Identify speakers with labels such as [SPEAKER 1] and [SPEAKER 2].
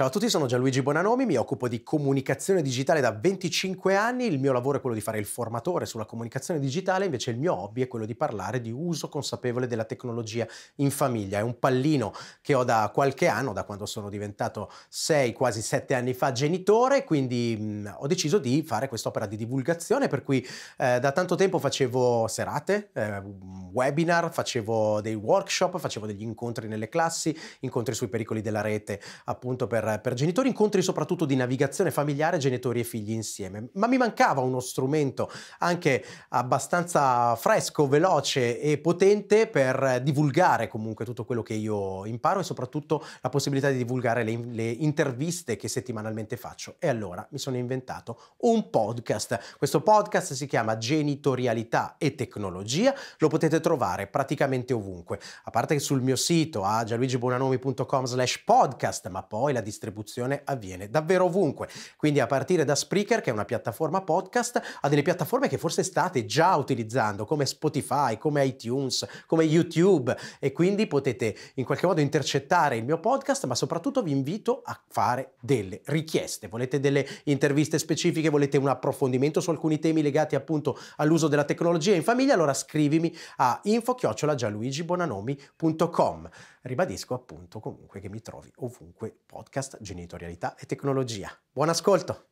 [SPEAKER 1] Ciao a tutti, sono Gianluigi Bonanomi, mi occupo di comunicazione digitale da 25 anni, il mio lavoro è quello di fare il formatore sulla comunicazione digitale, invece il mio hobby è quello di parlare di uso consapevole della tecnologia in famiglia. È un pallino che ho da qualche anno, da quando sono diventato 6, quasi 7 anni fa genitore, quindi mh, mm, ho deciso di fare quest'opera di divulgazione, per cui eh, da tanto tempo facevo serate, eh, webinar, facevo dei workshop, facevo degli incontri nelle classi, incontri sui pericoli della rete, appunto per per, genitori, incontri soprattutto di navigazione familiare, genitori e figli insieme, ma mi mancava uno strumento anche abbastanza fresco, veloce e potente per divulgare comunque tutto quello che io imparo e soprattutto la possibilità di divulgare le, le interviste che settimanalmente faccio. E allora mi sono inventato un podcast. Questo podcast si chiama Genitorialità e Tecnologia, lo potete trovare praticamente ovunque, a parte che sul mio sito a gianluigibonanomi.com slash podcast, ma poi la distribuzione distribuzione avviene davvero ovunque, quindi a partire da Spreaker che è una piattaforma podcast a delle piattaforme che forse state già utilizzando come Spotify, come iTunes, come YouTube e quindi potete in qualche modo intercettare il mio podcast ma soprattutto vi invito a fare delle richieste, volete delle interviste specifiche, volete un approfondimento su alcuni temi legati appunto all'uso della tecnologia in famiglia, allora scrivimi a info-gianluigibonanomi.com. Ribadisco appunto comunque che mi trovi ovunque podcast podcast Genitorialità e Tecnologia. Buon ascolto!